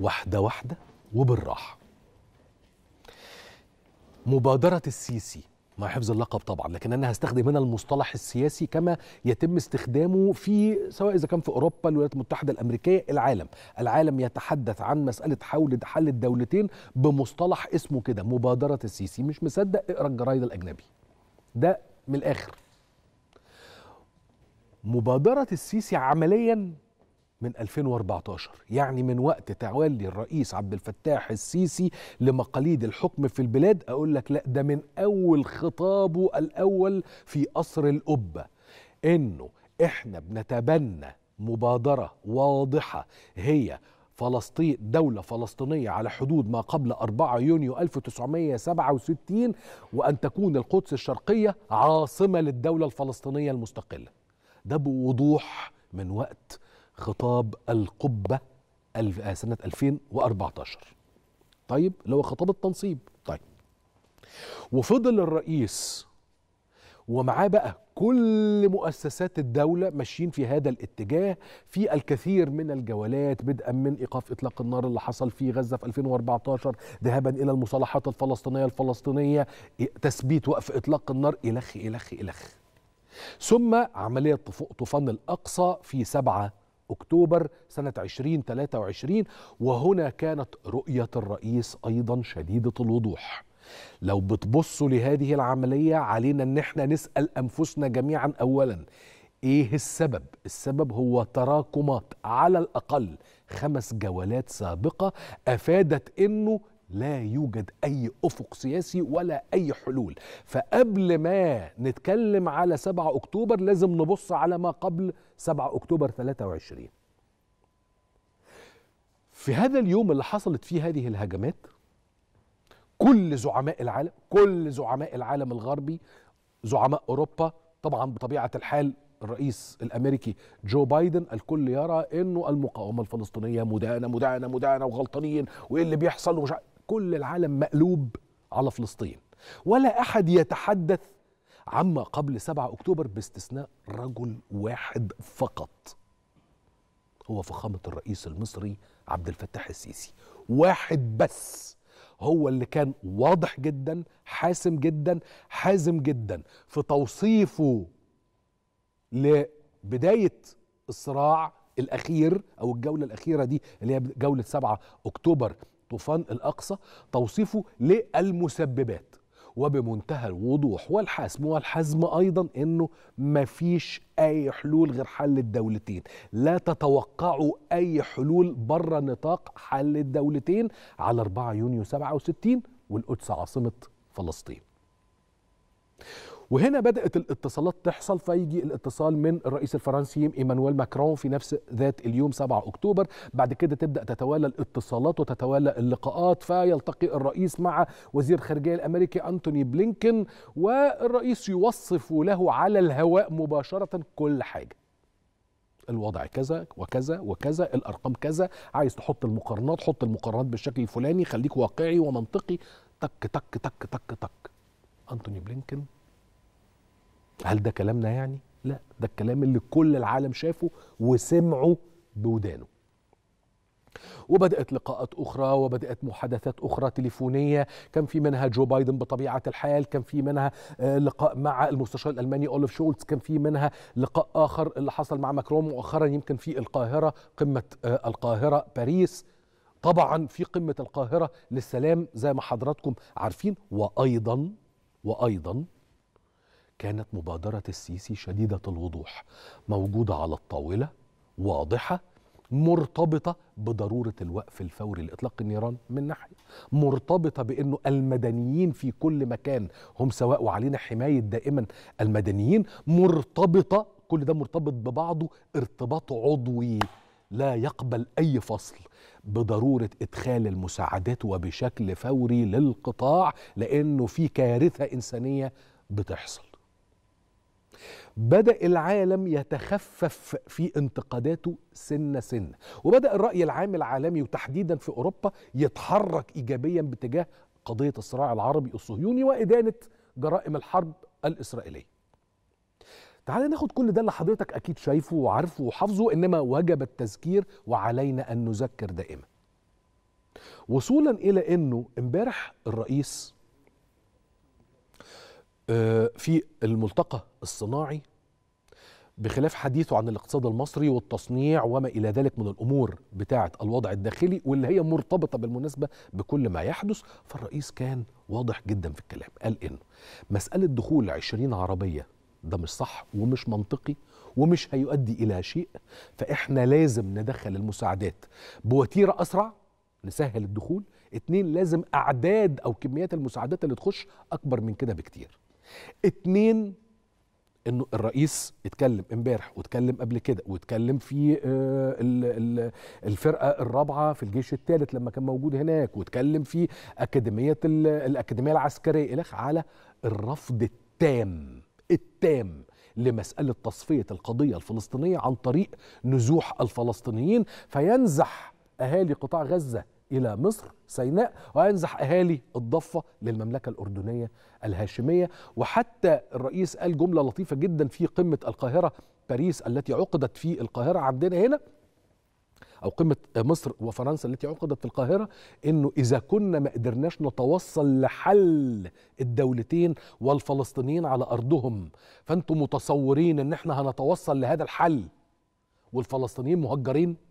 واحدة واحدة وبالراحة مبادرة السيسي مع حفظ اللقب طبعا لكن انا هستخدم هنا المصطلح السياسي كما يتم استخدامه في سواء اذا كان في اوروبا الولايات المتحده الامريكيه العالم العالم يتحدث عن مساله حول حل الدولتين بمصطلح اسمه كده مبادره السيسي مش مصدق اقرا الجرايد الاجنبي ده من الاخر مبادره السيسي عمليا من 2014 يعني من وقت تولي الرئيس عبد الفتاح السيسي لمقاليد الحكم في البلاد اقول لك لا ده من اول خطابه الاول في قصر القبه انه احنا بنتبنى مبادره واضحه هي فلسطين دولة فلسطينية على حدود ما قبل 4 يونيو 1967 وأن تكون القدس الشرقية عاصمة للدولة الفلسطينية المستقلة ده بوضوح من وقت خطاب القبة آه، سنة 2014 طيب اللي هو خطاب التنصيب طيب وفضل الرئيس ومعاه بقى كل مؤسسات الدولة ماشيين في هذا الاتجاه في الكثير من الجولات بدءا من إيقاف إطلاق النار اللي حصل في غزة في 2014 ذهابا إلى المصالحات الفلسطينية الفلسطينية تثبيت وقف إطلاق النار إلخ إلخ إلخ ثم عملية طوفان الأقصى في 7 أكتوبر سنة 2023 وهنا كانت رؤية الرئيس أيضا شديدة الوضوح لو بتبصوا لهذه العملية علينا أن احنا نسأل أنفسنا جميعا أولا إيه السبب؟ السبب هو تراكمات على الأقل خمس جولات سابقة أفادت أنه لا يوجد أي أفق سياسي ولا أي حلول فقبل ما نتكلم على 7 أكتوبر لازم نبص على ما قبل 7 أكتوبر 23 في هذا اليوم اللي حصلت فيه هذه الهجمات كل زعماء العالم كل زعماء العالم الغربي زعماء أوروبا طبعا بطبيعة الحال الرئيس الامريكي جو بايدن الكل يرى انه المقاومه الفلسطينيه مدانه مدانه مدانه وغلطانين وايه اللي بيحصل ومش كل العالم مقلوب على فلسطين ولا احد يتحدث عما قبل 7 اكتوبر باستثناء رجل واحد فقط هو فخامه الرئيس المصري عبد الفتاح السيسي واحد بس هو اللي كان واضح جدا حاسم جدا حازم جدا في توصيفه لبدايه الصراع الاخير او الجوله الاخيره دي اللي هي جوله 7 اكتوبر طوفان الأقصى توصيفه للمسببات وبمنتهى الوضوح والحسم والحزم أيضا أنه مفيش أي حلول غير حل الدولتين لا تتوقعوا أي حلول بره نطاق حل الدولتين على 4 يونيو 67 والقدس عاصمة فلسطين وهنا بدات الاتصالات تحصل فيجي الاتصال من الرئيس الفرنسي ايمانويل ماكرون في نفس ذات اليوم 7 اكتوبر بعد كده تبدا تتوالى الاتصالات وتتوالى اللقاءات فيلتقي الرئيس مع وزير الخارجيه الامريكي انتوني بلينكن والرئيس يوصف له على الهواء مباشره كل حاجه الوضع كذا وكذا وكذا الارقام كذا عايز تحط المقارنات حط المقارنات بالشكل الفلاني خليك واقعي ومنطقي تك تك تك تك تك انتوني بلينكن هل ده كلامنا يعني؟ لا ده الكلام اللي كل العالم شافه وسمعه بودانه وبدأت لقاءات أخرى وبدأت محادثات أخرى تليفونية كان في منها جو بايدن بطبيعة الحال كان في منها آه، لقاء مع المستشار الألماني أولف شولتز كان في منها لقاء آخر اللي حصل مع ماكرون مؤخرا يمكن في القاهرة قمة آه، القاهرة باريس طبعا في قمة القاهرة للسلام زي ما حضراتكم عارفين وأيضا وأيضا كانت مبادرة السيسي شديدة الوضوح موجودة على الطاولة واضحة مرتبطة بضرورة الوقف الفوري لإطلاق النيران من ناحية مرتبطة بأنه المدنيين في كل مكان هم سواء وعلينا حماية دائما المدنيين مرتبطة كل ده مرتبط ببعضه ارتباط عضوي لا يقبل أي فصل بضرورة إدخال المساعدات وبشكل فوري للقطاع لأنه في كارثة إنسانية بتحصل بدأ العالم يتخفف في انتقاداته سنة سنة وبدأ الرأي العام العالمي وتحديدا في أوروبا يتحرك إيجابيا باتجاه قضية الصراع العربي الصهيوني وإدانة جرائم الحرب الإسرائيلية تعال ناخد كل ده اللي حضرتك اكيد شايفه وعارفه وحافظه انما وجب التذكير وعلينا ان نذكر دائما وصولا الى انه امبارح الرئيس آه، في الملتقى الصناعي بخلاف حديثه عن الاقتصاد المصري والتصنيع وما الى ذلك من الامور بتاعه الوضع الداخلي واللي هي مرتبطه بالمناسبه بكل ما يحدث فالرئيس كان واضح جدا في الكلام قال انه مساله دخول 20 عربيه ده مش صح ومش منطقي ومش هيؤدي الى شيء فاحنا لازم ندخل المساعدات بوتيره اسرع نسهل الدخول اتنين لازم اعداد او كميات المساعدات اللي تخش اكبر من كده بكتير اتنين انه الرئيس اتكلم امبارح واتكلم قبل كده واتكلم في آه، الفرقه الرابعه في الجيش الثالث لما كان موجود هناك واتكلم في اكاديميه الاكاديميه العسكريه الخ على الرفض التام التام لمساله تصفيه القضيه الفلسطينيه عن طريق نزوح الفلسطينيين فينزح اهالي قطاع غزه إلى مصر سيناء وينزح أهالي الضفة للمملكة الأردنية الهاشمية وحتى الرئيس قال جملة لطيفة جدا في قمة القاهرة باريس التي عقدت في القاهرة عندنا هنا أو قمة مصر وفرنسا التي عقدت في القاهرة إنه إذا كنا ما قدرناش نتوصل لحل الدولتين والفلسطينيين على أرضهم فأنتم متصورين إن إحنا هنتوصل لهذا الحل والفلسطينيين مهجرين